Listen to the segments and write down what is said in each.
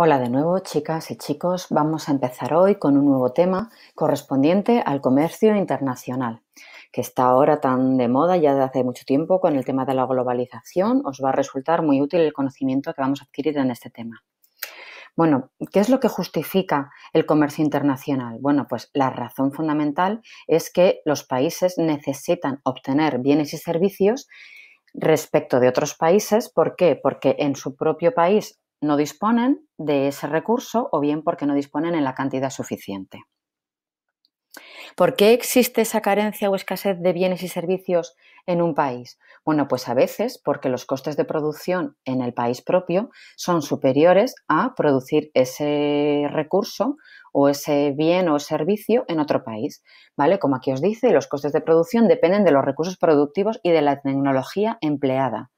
Hola de nuevo, chicas y chicos. Vamos a empezar hoy con un nuevo tema correspondiente al comercio internacional, que está ahora tan de moda ya de hace mucho tiempo con el tema de la globalización. Os va a resultar muy útil el conocimiento que vamos a adquirir en este tema. Bueno, ¿qué es lo que justifica el comercio internacional? Bueno, pues la razón fundamental es que los países necesitan obtener bienes y servicios respecto de otros países. ¿Por qué? Porque en su propio país no disponen de ese recurso o bien porque no disponen en la cantidad suficiente. ¿Por qué existe esa carencia o escasez de bienes y servicios en un país? Bueno, pues a veces porque los costes de producción en el país propio son superiores a producir ese recurso o ese bien o servicio en otro país, ¿vale? Como aquí os dice, los costes de producción dependen de los recursos productivos y de la tecnología empleada.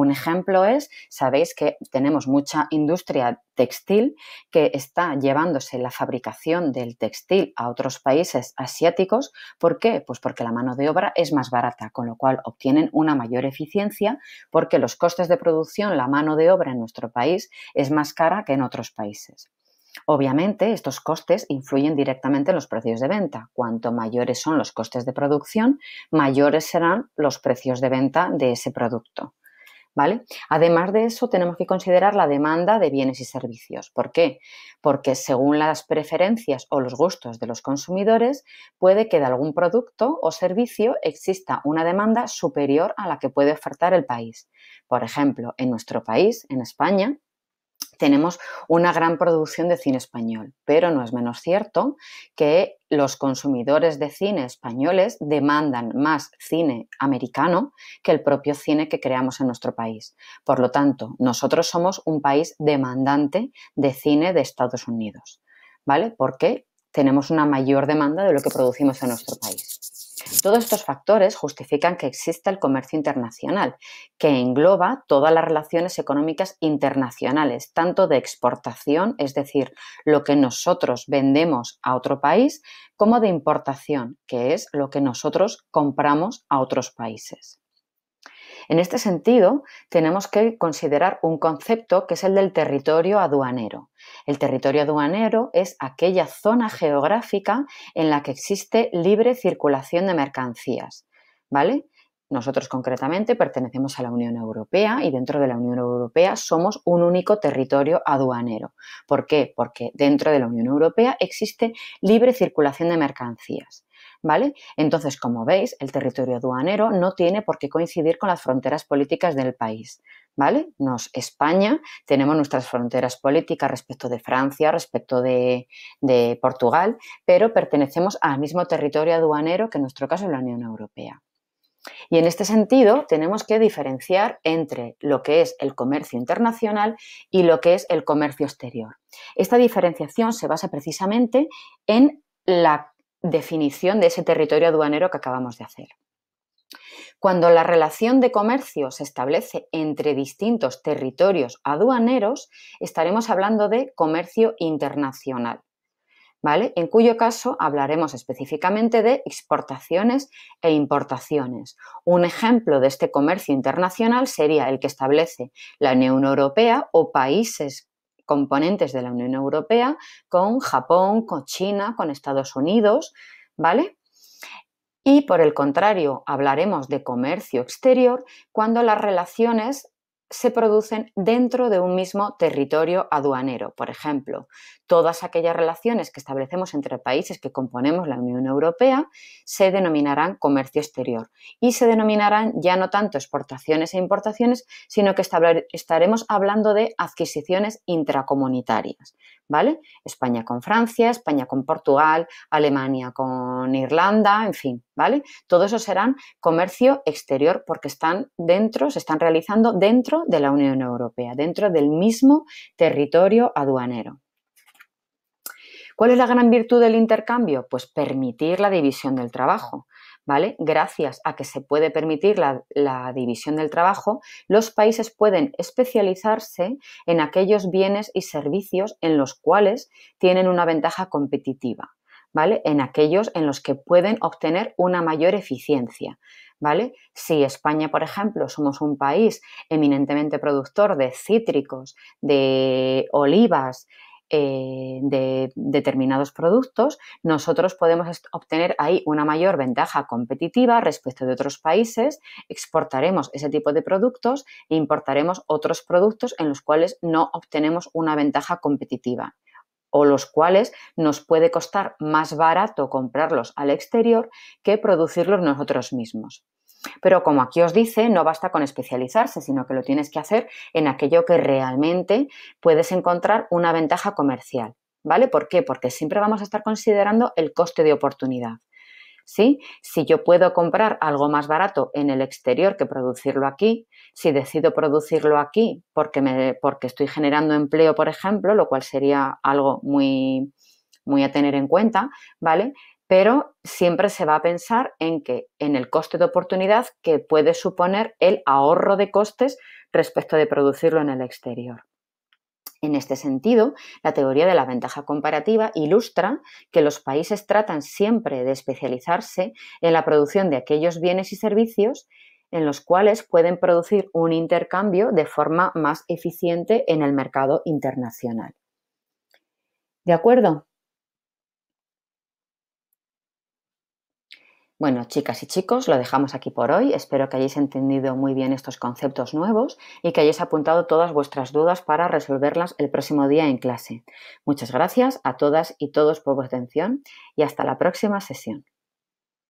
Un ejemplo es, sabéis que tenemos mucha industria textil que está llevándose la fabricación del textil a otros países asiáticos. ¿Por qué? Pues porque la mano de obra es más barata, con lo cual obtienen una mayor eficiencia porque los costes de producción, la mano de obra en nuestro país es más cara que en otros países. Obviamente, estos costes influyen directamente en los precios de venta. Cuanto mayores son los costes de producción, mayores serán los precios de venta de ese producto. ¿vale? Además de eso, tenemos que considerar la demanda de bienes y servicios. ¿Por qué? Porque según las preferencias o los gustos de los consumidores, puede que de algún producto o servicio exista una demanda superior a la que puede ofertar el país. Por ejemplo, en nuestro país, en España, tenemos una gran producción de cine español, pero no es menos cierto que los consumidores de cine españoles demandan más cine americano que el propio cine que creamos en nuestro país. Por lo tanto, nosotros somos un país demandante de cine de Estados Unidos, ¿vale? Porque tenemos una mayor demanda de lo que producimos en nuestro país. Todos estos factores justifican que exista el comercio internacional, que engloba todas las relaciones económicas internacionales, tanto de exportación, es decir, lo que nosotros vendemos a otro país, como de importación, que es lo que nosotros compramos a otros países. En este sentido, tenemos que considerar un concepto que es el del territorio aduanero. El territorio aduanero es aquella zona geográfica en la que existe libre circulación de mercancías. ¿Vale? Nosotros concretamente pertenecemos a la Unión Europea y dentro de la Unión Europea somos un único territorio aduanero. ¿Por qué? Porque dentro de la Unión Europea existe libre circulación de mercancías. ¿vale? Entonces, como veis, el territorio aduanero no tiene por qué coincidir con las fronteras políticas del país, ¿vale? Nos, España, tenemos nuestras fronteras políticas respecto de Francia, respecto de, de Portugal, pero pertenecemos al mismo territorio aduanero que en nuestro caso la Unión Europea. Y en este sentido, tenemos que diferenciar entre lo que es el comercio internacional y lo que es el comercio exterior. Esta diferenciación se basa precisamente en la definición de ese territorio aduanero que acabamos de hacer. Cuando la relación de comercio se establece entre distintos territorios aduaneros, estaremos hablando de comercio internacional, ¿vale? En cuyo caso hablaremos específicamente de exportaciones e importaciones. Un ejemplo de este comercio internacional sería el que establece la Unión Europea o países componentes de la Unión Europea, con Japón, con China, con Estados Unidos, ¿vale? Y por el contrario, hablaremos de comercio exterior cuando las relaciones se producen dentro de un mismo territorio aduanero. Por ejemplo, todas aquellas relaciones que establecemos entre países que componemos la Unión Europea se denominarán comercio exterior y se denominarán ya no tanto exportaciones e importaciones, sino que estaremos hablando de adquisiciones intracomunitarias. ¿Vale? España con Francia, España con Portugal, Alemania con Irlanda, en fin. ¿vale? Todo eso serán comercio exterior porque están dentro, se están realizando dentro de la Unión Europea, dentro del mismo territorio aduanero. ¿Cuál es la gran virtud del intercambio? Pues permitir la división del trabajo. ¿Vale? Gracias a que se puede permitir la, división del trabajo, los países pueden especializarse en aquellos bienes y servicios en los cuales tienen una ventaja competitiva. ¿vale? En aquellos en los que pueden obtener una mayor eficiencia, ¿vale? Si España, por ejemplo, somos un país eminentemente productor de cítricos, de olivas, eh, de determinados productos, nosotros podemos obtener ahí una mayor ventaja competitiva respecto de otros países, exportaremos ese tipo de productos e importaremos otros productos en los cuales no obtenemos una ventaja competitiva o los cuales nos puede costar más barato comprarlos al exterior que producirlos nosotros mismos. Pero como aquí os dice, no basta con especializarse, sino que lo tienes que hacer en aquello que realmente puedes encontrar una ventaja comercial. ¿Vale? ¿Por qué? Porque siempre vamos a estar considerando el coste de oportunidad. Si yo puedo comprar algo más barato en el exterior que producirlo aquí, si decido producirlo aquí porque, estoy generando empleo, por ejemplo, lo cual sería algo muy, muy a tener en cuenta, ¿vale? Pero siempre se va a pensar en que en el coste de oportunidad que puede suponer el ahorro de costes respecto de producirlo en el exterior. En este sentido, la teoría de la ventaja comparativa ilustra que los países tratan siempre de especializarse en la producción de aquellos bienes y servicios en los cuales pueden producir un intercambio de forma más eficiente en el mercado internacional. ¿De acuerdo? Bueno, chicas y chicos, lo dejamos aquí por hoy. Espero que hayáis entendido muy bien estos conceptos nuevos y que hayáis apuntado todas vuestras dudas para resolverlas el próximo día en clase. Muchas gracias a todas y todos por vuestra atención y hasta la próxima sesión.